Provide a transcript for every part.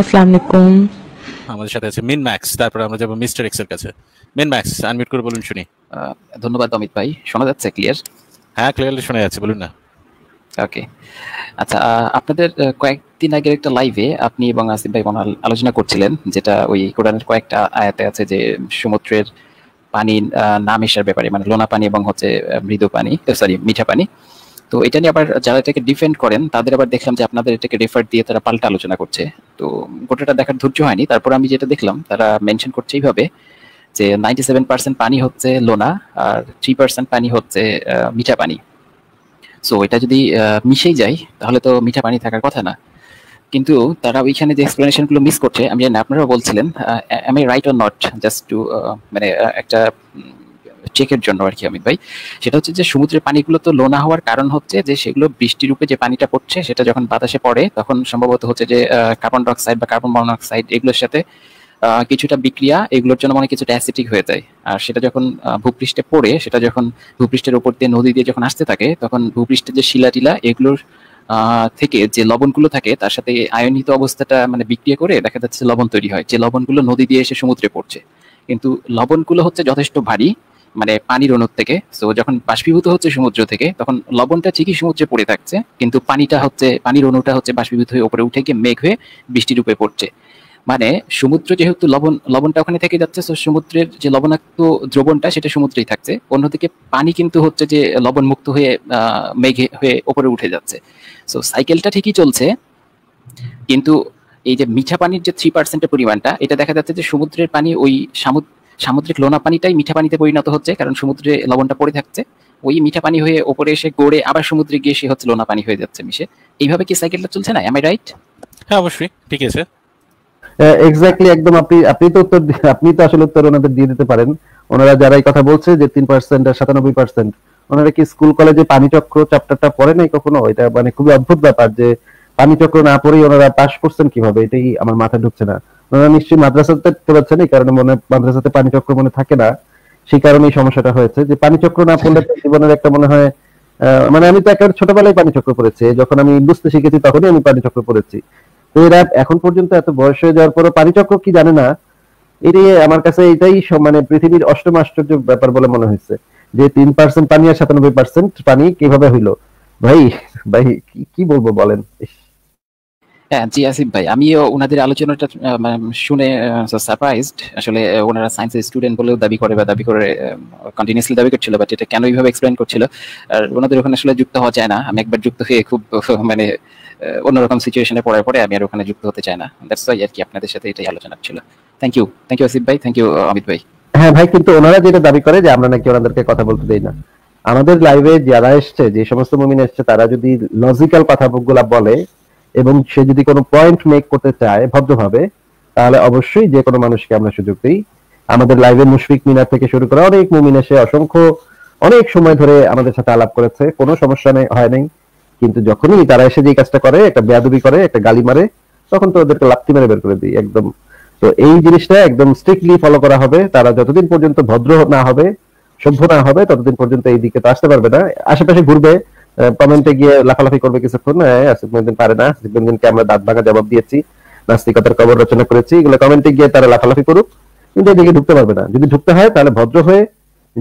আসসালামু আলাইকুম আমাদের সাথে আছে মিন ম্যাক্স তারপর আমরা যাব মিস্টার এক্স এর কাছে মিন ম্যাক্স আনমিউট করে বলুন শুনি ধন্যবাদ অমিত ভাই শোনা যাচ্ছে ক্লিয়ার হ্যাঁ ক্লিয়ারলি শোনা যাচ্ছে বলুন না ওকে আচ্ছা আপনাদের কয়েকদিন আগের একটা লাইভে আপনি এবং আসিফ ভাই বনাল আলোচনা করছিলেন যেটা ওই কোরআনের কয়েকটা আয়াতে আছে যে সমুদ্রের পানি না মেশার ব্যাপারে মানে লোনা পানি এবং হচ্ছে মৃদু পানি সরি মিঠা পানি তো এটা নিয়ে আবার যারা এটাকে ডিফেন্ড করেন তাদের আবার দেখলাম যে আপনাদের এটাকে রেফার দিয়ে তারা পাল্টা আলোচনা করছে তো গোটাটা দেখার ধৈর্য হয়নি তারপর আমি যেটা দেখলাম তারা মেনশন করছে এইভাবে যে নাইনটি সেভেন পার্সেন্ট পানি হচ্ছে লোনা আর থ্রি পার্সেন্ট পানি হচ্ছে মিঠা পানি সো এটা যদি মিশেই যায় তাহলে তো মিঠা পানি থাকার কথা না কিন্তু তারা ওইখানে যে এক্সপ্লেনেশনগুলো মিস করছে আমি জানি আপনারাও বলছিলেন আমি right or not just to মানে একটা চেকের জন্য আর কি আমি ভাই সেটা হচ্ছে যে সমুদ্রের পানিগুলো তো লোনা হওয়ার কারণ হচ্ছে যে সেগুলো বৃষ্টির রূপে যে পানিটা পড়ছে সেটা যখন বাতাসে পড়ে তখন সম্ভবত হচ্ছে যে কার্বন ডাইঅক্সাইড বা কার্বন মনোক্সাইড এগুলোর সাথে কিছুটা বিক্রিয়া এগুলোর জন্য মানে কিছুটা অ্যাসিটিক হয়ে যায় আর সেটা যখন ভূপৃষ্ঠে পড়ে সেটা যখন ভূপৃষ্ঠের উপর দিয়ে নদী দিয়ে যখন আসতে থাকে তখন ভূপৃষ্ঠের যে শিলাটিলা এগুলোর থেকে যে লবণগুলো থাকে তার সাথে আয়নিত অবস্থাটা মানে বিক্রিয়া করে দেখা যাচ্ছে লবণ তৈরি হয় যে লবণগুলো নদী দিয়ে এসে সমুদ্রে পড়ছে কিন্তু লবণগুলো হচ্ছে যথেষ্ট ভারী মানে পানির অনুর থেকে সো যখন বাষ্পীভূত হচ্ছে সমুদ্র থেকে তখন লবণটা ঠিকই সমুদ্রে পড়ে থাকছে কিন্তু পানিটা হচ্ছে পানির অণুটা হচ্ছে বাষ্পীভূত হয়ে উপরে উঠে গিয়ে মেঘ হয়ে বৃষ্টি রূপে পড়ছে মানে সমুদ্র যেহেতু লবণ লবণটা ওখানে থেকে যাচ্ছে তো সমুদ্রের যে লবণাক্ত দ্রবণটা সেটা সমুদ্রেই থাকছে অন্যদিকে পানি কিন্তু হচ্ছে যে লবণ মুক্ত হয়ে মেঘে হয়ে ওপরে উঠে যাচ্ছে সো সাইকেলটা ঠিকই চলছে কিন্তু এই যে মিঠা পানির যে থ্রি পার্সেন্টের পরিমাণটা এটা দেখা যাচ্ছে যে সমুদ্রের পানি ওই সামুদ্রিক সামুদ্রিক লোনা পানিটাই মিঠা পানিতে পরিণত হচ্ছে কারণ সমুদ্রে লবণটা পড়ে থাকছে ওই মিঠা পানি হয়ে ওপরে এসে গড়ে আবার সমুদ্রে গিয়ে সে হচ্ছে লোনা পানি হয়ে যাচ্ছে মিশে এইভাবে কি সাইকেলটা চলছে না আমি রাইট হ্যাঁ অবশ্যই ঠিক আছে এক্স্যাক্টলি একদম আপনি আপনি তো উত্তর আপনি তো আসলে উত্তর ওনাদের দিয়ে দিতে পারেন ওনারা যারা এই কথা বলছে যে তিন পার্সেন্ট আর সাতানব্বই পার্সেন্ট ওনারা কি স্কুল কলেজে পানি চক্র চ্যাপ্টারটা পড়ে নাই কখনো এটা মানে খুবই অদ্ভুত ব্যাপার যে পানি চক্র না পড়েই ওনারা পাস করছেন কিভাবে এটাই আমার মাথা ঢুকছে না ওনারা নিশ্চয়ই মাদ্রাসাতে পড়েছেন এই কারণে মনে মাদ্রাসাতে পানি চক্র মনে থাকে না সেই কারণে এই সমস্যাটা হয়েছে যে পানি চক্র না পড়লে জীবনের একটা মনে হয় মানে আমি তো একবার ছোটবেলায় পানি চক্র পড়েছি যখন আমি বুঝতে শিখেছি তখনই আমি পানি চক্র পড়েছি তো এরা এখন পর্যন্ত এত বয়স হয়ে যাওয়ার পরও পানি চক্র কি জানে না এটি আমার কাছে এটাই মানে পৃথিবীর অষ্টম আশ্চর্য ব্যাপার বলে মনে হয়েছে যে তিন পার্সেন্ট পানি আর সাতানব্বই পার্সেন্ট পানি কিভাবে হইলো ভাই ভাই কি বলবো বলেন হ্যাঁ জি আসিফ ভাই আমিও ওনাদের আলোচনাটা মানে শুনে সারপ্রাইজড আসলে ওনারা সায়েন্সের স্টুডেন্ট বলেও দাবি করে বা দাবি করে কন্টিনিউসলি দাবি করছিল বাট এটা কেন এইভাবে এক্সপ্লেন করছিল আর ওনাদের ওখানে আসলে যুক্ত হওয়া যায় না আমি একবার যুক্ত হয়ে খুব মানে অন্যরকম সিচুয়েশনে পড়ার পরে আমি আর ওখানে যুক্ত হতে চাই না দ্যাটস ওয়াই আর কি আপনাদের সাথে এটাই আলোচনা ছিল thank you thank you Asif ভাই থ্যাংক ইউ অমিত ভাই হ্যাঁ ভাই কিন্তু ওনারা যেটা দাবি করে যে আমরা নাকি ওনাদেরকে কথা বলতে দেই না আমাদের লাইভে যারা এসছে যে সমস্ত মুমিন এসছে তারা যদি লজিক্যাল কথাগুলা বলে এবং সে যদি কোনো পয়েন্ট মেক করতে চায় ভদ্রভাবে তাহলে অবশ্যই যে কোনো মানুষকে আমরা সুযোগ দিই আমাদের লাইভে মুশফিক মিনার থেকে শুরু করে অনেক মুমিন এসে অসংখ্য অনেক সময় ধরে আমাদের সাথে আলাপ করেছে কোনো সমস্যা নেই হয় নাই কিন্তু যখনই তারা এসে যে কাজটা করে একটা বেয়াদুবি করে একটা গালি মারে তখন তো ওদেরকে লাপ্তি মেরে বের করে দিই একদম তো এই জিনিসটা একদম স্ট্রিক্টলি ফলো করা হবে তারা যতদিন পর্যন্ত ভদ্র না হবে সভ্য না হবে ততদিন পর্যন্ত এই দিকে তো আসতে পারবে না আশেপাশে ঘুরবে কমেন্টে গিয়ে লাফালাফি করবে কিছুক্ষণ হ্যাঁ আসিফ মহিউদ্দিন পারে না আসিফ মহিউদ্দিনকে আমরা দাঁত ভাঙা জবাব দিয়েছি নাস্তিকতার কবর রচনা করেছি এগুলো কমেন্টে গিয়ে তারা লাফালাফি করুক কিন্তু এদিকে ঢুকতে পারবে না যদি ঢুকতে হয় তাহলে ভদ্র হয়ে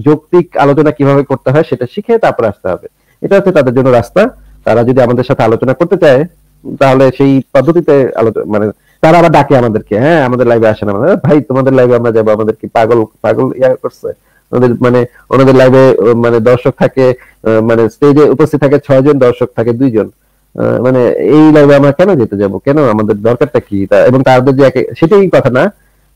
যৌক্তিক আলোচনা কিভাবে করতে হয় সেটা শিখে তারপরে আসতে হবে এটা হচ্ছে তাদের জন্য রাস্তা তারা যদি আমাদের সাথে আলোচনা করতে চায় তাহলে সেই পদ্ধতিতে আলোচনা মানে তারা আবার ডাকে আমাদেরকে হ্যাঁ আমাদের লাইভে আসে না ভাই তোমাদের লাইভে আমরা যাবো আমাদের কি পাগল পাগল ইয়া করছে ওদের মানে ওনাদের লাইভে মানে দর্শক থাকে মানে স্টেজে উপস্থিত থাকে দর্শক থাকে দুইজন মানে এই লাইভে আমরা কেন যেতে যাব কেন আমাদের দরকারটা কি এবং তাদের যে সেটাই কথা না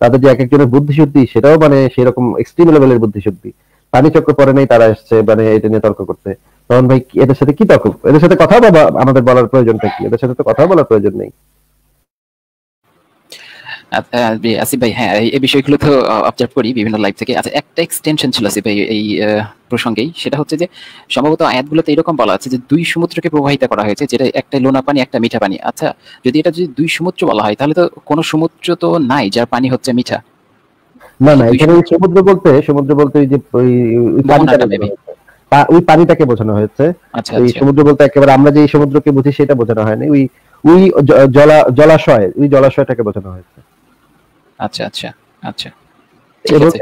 তাদের যে এক একজনের বুদ্ধিশুদ্ধি সেটাও মানে সেরকম এক্সট্রিম লেভেলের বুদ্ধিশুদ্ধি পানি চক্র পরে নেই তারা আসছে মানে এটা নিয়ে তর্ক করতে তখন ভাই এদের সাথে কি তর্ক এদের সাথে কথা বলা আমাদের বলার প্রয়োজনটা কি এদের সাথে তো কথা বলার প্রয়োজন নেই আসিফ ভাই হ্যাঁ এই বিষয়গুলো তো অবজার্ভ করি বিভিন্ন লাইভ থেকে আচ্ছা একটা এক্সটেনশন ছিল ভাই এই প্রসঙ্গেই সেটা হচ্ছে যে সম্ভবত আয়াতগুলোতে এরকম বলা আছে যে দুই সমুদ্রকে প্রবাহিত করা হয়েছে যেটা একটা লোনা পানি একটা মিঠা পানি আচ্ছা যদি এটা যদি দুই সমুদ্র বলা হয় তাহলে তো কোনো সমুদ্র তো নাই যার পানি হচ্ছে মিঠা না না এখানে সমুদ্র বলতে সমুদ্র বলতে যে ওই পানিটাকে বোঝানো হয়েছে আচ্ছা, ওই আচ্ছা। সমুদ্র বলতে একেবারে আমরা যে সমুদ্রকে বুঝি সেটা বোঝানো হয়নি ওই ওই জলা জলাশয় ওই জলাশয়টাকে বোঝানো হয়েছে আচ্ছা আচ্ছা আচ্ছা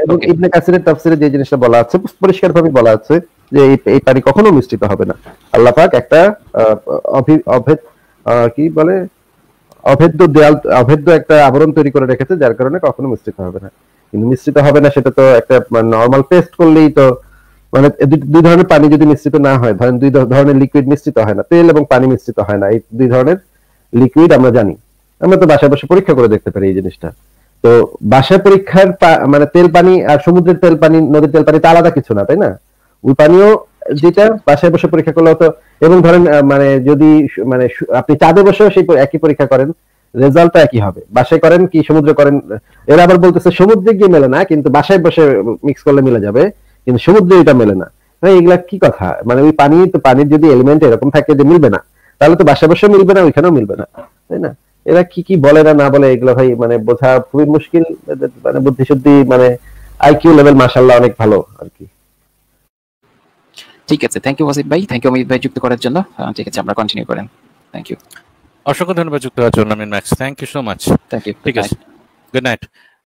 এবং ইবনে কাসিরের তাফসিরে যে জিনিসটা বলা আছে পরিষ্কারভাবে বলা আছে যে এই পানি কখনো মিশ্রিত হবে না আল্লাহ পাক একটা অভেদ কি বলে অভেদ্য দেয়াল অভেদ্য একটা আবরণ তৈরি করে রেখেছে যার কারণে কখনো মিশ্রিত হবে না কিন্তু মিশ্রিত হবে না সেটা তো একটা নর্মাল মানে, করলেই তো মানে দুই ধরনের পানি যদি মিশ্রিত না হয় ধরেন দুই ধরনের লিকুইড মিশ্রিত হয় না তেল এবং পানি মিশ্রিত হয় না এই দুই ধরনের লিকুইড আমরা জানি আমরা তো বাসায় বসে পরীক্ষা করে দেখতে পারি এই জিনিসটা তো বাসা পরীক্ষার মানে তেল পানি আর সমুদ্রের তেল পানি নদীর তেল পানি তা আলাদা কিছু না তাই না ওই পানিও যেটা বাসায় বসে পরীক্ষা করলে হতো এবং ধরেন মানে যদি মানে আপনি চাঁদে বসে সেই একই পরীক্ষা করেন রেজাল্টটা একই হবে বাসায় করেন কি সমুদ্রে করেন এরা আবার বলতেছে সমুদ্রে গিয়ে মেলে না কিন্তু বাসায় বসে মিক্স করলে মিলে যাবে কিন্তু সমুদ্রে এটা মেলে না হ্যাঁ এগুলা কি কথা মানে ওই পানি তো পানির যদি এলিমেন্ট এরকম থাকে যে মিলবে না তাহলে তো বাসায় বসে মিলবে না ওইখানেও মিলবে না তাই না এরা কি কি বলে না না বলে এগুলো ভাই মানে বোঝা খুবই মুশকিল মানে বুদ্ধিশুদ্ধি মানে আইকিউ লেভেল মাশাআল্লাহ অনেক ভালো আর কি ঠিক আছে থ্যাংক ইউ ওয়াসিফ ভাই থ্যাংক ইউ অমিত ভাই যুক্ত করার জন্য ঠিক আছে আমরা কন্টিনিউ করেন থ্যাংক ইউ অসংখ্য ধন্যবাদ যুক্ত হওয়ার জন্য আমি ম্যাক্স thank you so much thank you ঠিক আছে গুড নাইট